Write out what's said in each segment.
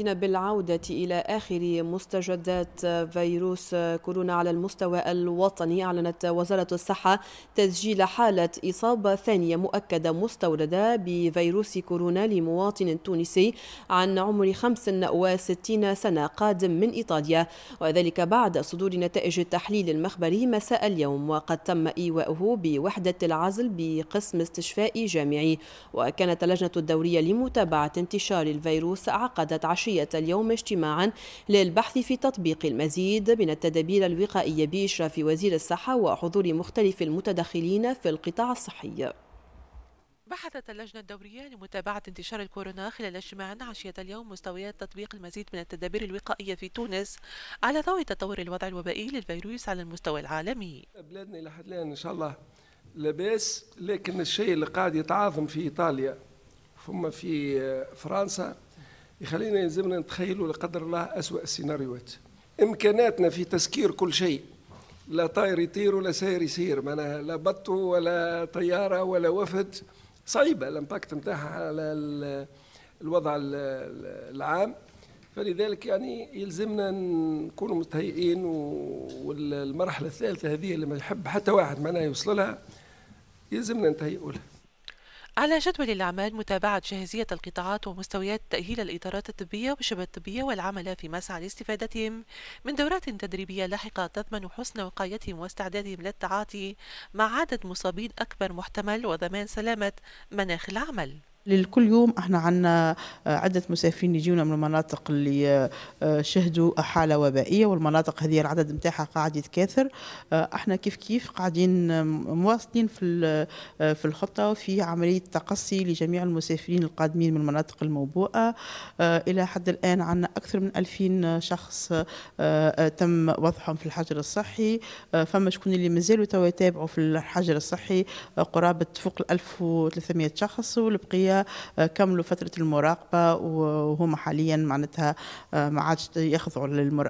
بالعودة إلى آخر مستجدات فيروس كورونا على المستوى الوطني أعلنت وزارة الصحة تسجيل حالة إصابة ثانية مؤكدة مستوردة بفيروس كورونا لمواطن تونسي عن عمر 65 سنة قادم من إيطاليا وذلك بعد صدور نتائج التحليل المخبري مساء اليوم وقد تم إيواؤه بوحدة العزل بقسم استشفائي جامعي وكانت اللجنة الدورية لمتابعة انتشار الفيروس عقدت عشر عشية اليوم اجتماعا للبحث في تطبيق المزيد من التدابير الوقائية بإشراف وزير الصحة وحضور مختلف المتدخلين في القطاع الصحي بحثت اللجنة الدورية لمتابعة انتشار الكورونا خلال اجتماع عشية اليوم مستويات تطبيق المزيد من التدابير الوقائية في تونس على ضوء تطور الوضع الوبائي للفيروس على المستوى العالمي. بلادنا إلى حد الآن إن شاء الله لاباس لكن الشيء اللي قاعد يتعاظم في إيطاليا ثم في آه، فرنسا يخلينا يلزمنا نتخيلوا لا قدر الله أسوأ السيناريوهات إمكاناتنا في تسكير كل شيء لا طاير يطير ولا ساير يسير معناها لا بط ولا طيارة ولا وفد صعيبة الامباكت نتاعها على الوضع العام فلذلك يعني يلزمنا نكونوا متهيئين والمرحلة الثالثة هذه اللي ما يحب حتى واحد معناها يوصل لها يلزمنا نتهيئوا لها على جدول الأعمال متابعة جاهزية القطاعات ومستويات تأهيل الإدارات الطبية والشبه الطبية والعمل في مسعى لاستفادتهم من دورات تدريبية لاحقة تضمن حسن وقايتهم واستعدادهم للتعاطي مع عدد مصابين أكبر محتمل وضمان سلامة مناخ العمل لكل يوم احنا عندنا آه، عدة مسافرين يجيونا من المناطق اللي آه، شهدوا حالة وبائية والمناطق هذه العدد نتاعها قاعد يتكاثر آه، احنا كيف كيف قاعدين مواصلين في في الخطة وفي عملية تقصي لجميع المسافرين القادمين من المناطق الموبوءة إلى حد الآن عندنا أكثر من ألفين شخص تم وضعهم في الحجر الصحي فما شكون اللي مازالوا توا يتابعوا في الحجر الصحي قرابة فوق ال وثلاثمائة شخص والبقية آه، كملوا فتره المراقبه وهم حاليا معناتها آه، ما عادش يخضعوا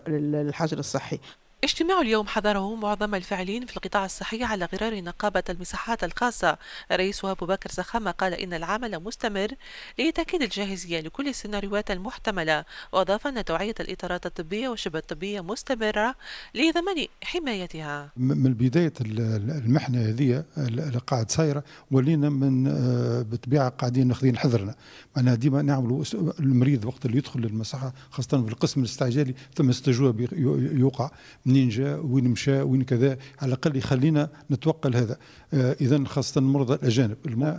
للحجر الصحي اجتماع اليوم حضره معظم الفاعلين في القطاع الصحي على غرار نقابة المساحات الخاصة رئيسها أبو بكر زخامة قال إن العمل مستمر لتأكيد الجاهزية لكل السيناريوهات المحتملة وأضاف أن توعية الإطارات الطبية والشبه الطبية مستمرة لضمان حمايتها من بداية المحنة هذه اللي قاعد سايرة ولينا من آه، بطبيعة قاعدين ناخذين حذرنا معناها ديما نعملوا المريض وقت اللي يدخل للمساحة خاصة في القسم الاستعجالي ثم استجواب يوقع من منين جاء وين مشى وين كذا على الاقل يخلينا نتوقل هذا اذا آه، خاصه المرضى الاجانب نعم.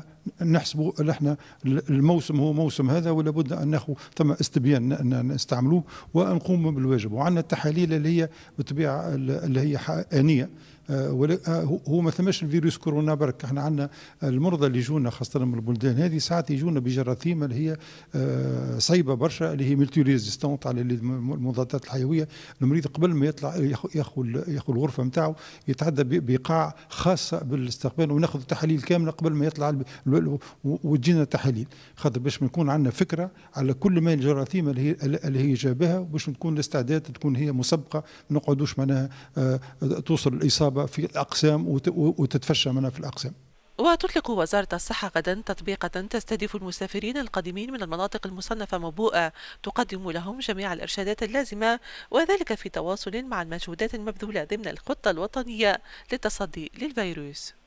نحسبوا احنا الموسم هو موسم هذا ولا بد ان ناخذ ثم استبيان نستعملوه ونقوم بالواجب وعندنا التحاليل اللي هي بالطبيعه اللي هي حقانيه آه، آه، هو ما ثماش الفيروس كورونا برك احنا عندنا المرضى اللي يجونا خاصه من البلدان هذه ساعات يجونا بجراثيم اللي هي آه، صعيبه برشا اللي هي ملتي ريزيستونت على المضادات الحيويه المريض قبل ما يطلع ياخذ ياخذ الغرفه نتاعو يتعدى بقاع خاصه بالاستقبال وناخذ التحاليل كامله قبل ما يطلع وتجينا التحاليل خاطر باش نكون عندنا فكره على كل ما الجراثيم اللي هي اللي هي جابها باش نكون الاستعداد تكون هي مسبقه ما نقعدوش معناها توصل الاصابه الإصابة في الأقسام وتتفشى منها في الأقسام وتطلق وزارة الصحة غدا تطبيقة تستهدف المسافرين القادمين من المناطق المصنفة مبوءة تقدم لهم جميع الإرشادات اللازمة وذلك في تواصل مع المجهودات المبذولة ضمن الخطة الوطنية للتصدي للفيروس